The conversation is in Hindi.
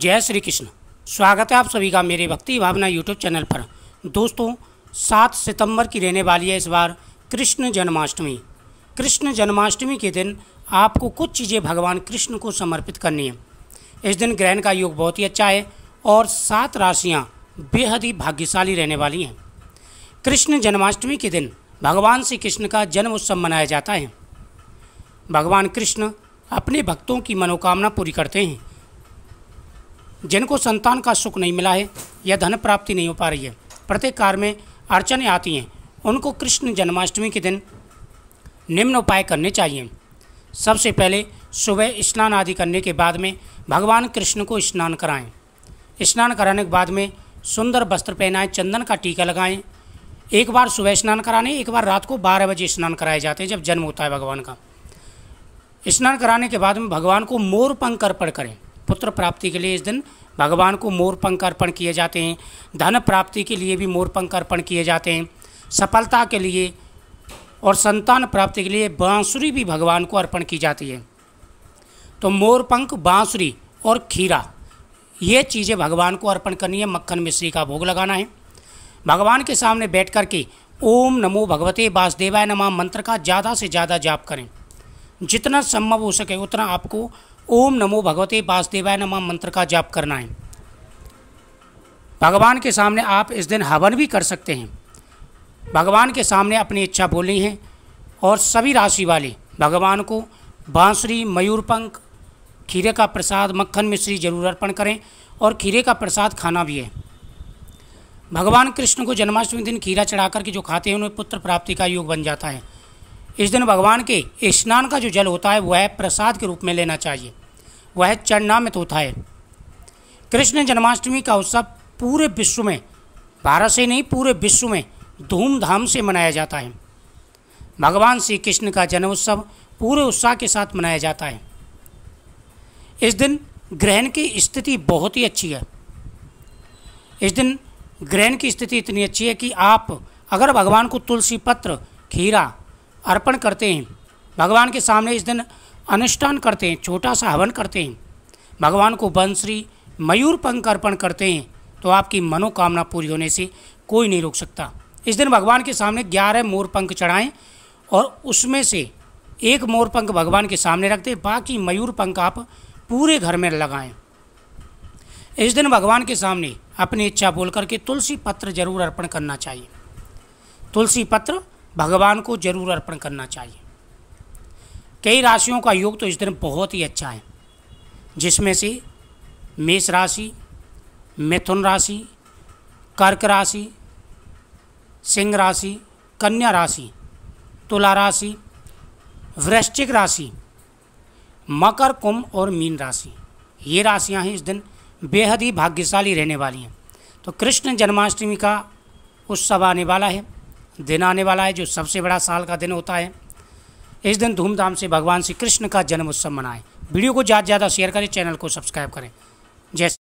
जय श्री कृष्ण स्वागत है आप सभी का मेरे भक्ति भावना यूट्यूब चैनल पर दोस्तों सात सितंबर की रहने वाली है इस बार कृष्ण जन्माष्टमी कृष्ण जन्माष्टमी के दिन आपको कुछ चीज़ें भगवान कृष्ण को समर्पित करनी है इस दिन ग्रहण का योग बहुत ही अच्छा है और सात राशियाँ बेहद ही भाग्यशाली रहने वाली हैं कृष्ण जन्माष्टमी के दिन भगवान श्री कृष्ण का जन्म उत्सव मनाया जाता है भगवान कृष्ण अपने भक्तों की मनोकामना पूरी करते हैं जिनको संतान का सुख नहीं मिला है या धन प्राप्ति नहीं हो पा रही है प्रत्येक कार्य में अड़चने आती हैं उनको कृष्ण जन्माष्टमी के दिन निम्न उपाय करने चाहिए सबसे पहले सुबह स्नान आदि करने के बाद में भगवान कृष्ण को स्नान कराएं स्नान कराने के बाद में सुंदर वस्त्र पहनाएं चंदन का टीका लगाएं एक बार सुबह स्नान कराने एक बार रात को बारह बजे स्नान कराए जाते हैं जब जन्म होता है भगवान का स्नान कराने के बाद में भगवान को मोर पंख अर्पण करें पुत्र प्राप्ति के लिए इस दिन भगवान को मोर पंख अर्पण किए जाते हैं धन प्राप्ति के लिए भी मोर पंख अर्पण किए जाते हैं सफलता के लिए और संतान प्राप्ति के लिए बांसुरी भी भगवान को अर्पण की जाती है तो मोर पंख बांसुरी और खीरा ये चीज़ें भगवान को अर्पण करनी है मक्खन मिश्री का भोग लगाना है भगवान के सामने बैठ कर के ओम नमो भगवते वासुदेवाय नमः मंत्र का ज़्यादा से ज़्यादा जाप करें जितना संभव हो सके उतना आपको ओम नमो भगवते वासुदेवाय नमः मंत्र का जाप करना है भगवान के सामने आप इस दिन हवन भी कर सकते हैं भगवान के सामने अपनी इच्छा बोली है और सभी राशि वाले भगवान को बांसुरी मयूरपंख खीरे का प्रसाद मक्खन मिश्री जरूर अर्पण करें और खीरे का प्रसाद खाना भी है भगवान कृष्ण को जन्माष्टमी दिन खीरा चढ़ाकर के जो खाते हैं उन्हें पुत्र प्राप्ति का योग बन जाता है इस दिन भगवान के स्नान का जो जल होता है वह प्रसाद के रूप में लेना चाहिए वह चरणामित होता है कृष्ण जन्माष्टमी का उत्सव पूरे विश्व में भारत से नहीं पूरे विश्व में धूमधाम से मनाया जाता है भगवान श्री कृष्ण का जन्मोत्सव पूरे उत्साह के साथ मनाया जाता है इस दिन ग्रहण की स्थिति बहुत ही अच्छी है इस दिन ग्रहण की स्थिति इतनी अच्छी है कि आप अगर भगवान को तुलसी पत्र खीरा अर्पण करते हैं भगवान के सामने इस दिन अनुष्ठान करते हैं छोटा सा हवन करते हैं भगवान को बंसरी मयूर पंख अर्पण करते हैं तो आपकी मनोकामना पूरी होने से कोई नहीं रोक सकता इस दिन भगवान के सामने ग्यारह मोर पंख चढ़ाएं और उसमें से एक मोर पंख भगवान के सामने रख दें बाकी मयूर पंख आप पूरे घर में लगाएं इस दिन भगवान के सामने अपनी इच्छा बोल करके तुलसी पत्र जरूर अर्पण करना चाहिए तुलसी पत्र भगवान को जरूर अर्पण करना चाहिए कई राशियों का योग तो इस दिन बहुत ही अच्छा है जिसमें से मेष राशि मिथुन राशि कर्क राशि सिंह राशि कन्या राशि तुला राशि वृश्चिक राशि मकर कुंभ और मीन राशि ये राशियां हैं इस दिन बेहद ही भाग्यशाली रहने वाली हैं तो कृष्ण जन्माष्टमी का उत्सव आने वाला है दिन आने वाला है जो सबसे बड़ा साल का दिन होता है इस दिन धूमधाम से भगवान श्री कृष्ण का जन्म उत्सव मनाएं वीडियो को ज़्यादा से ज़्यादा शेयर करें चैनल को सब्सक्राइब करें जय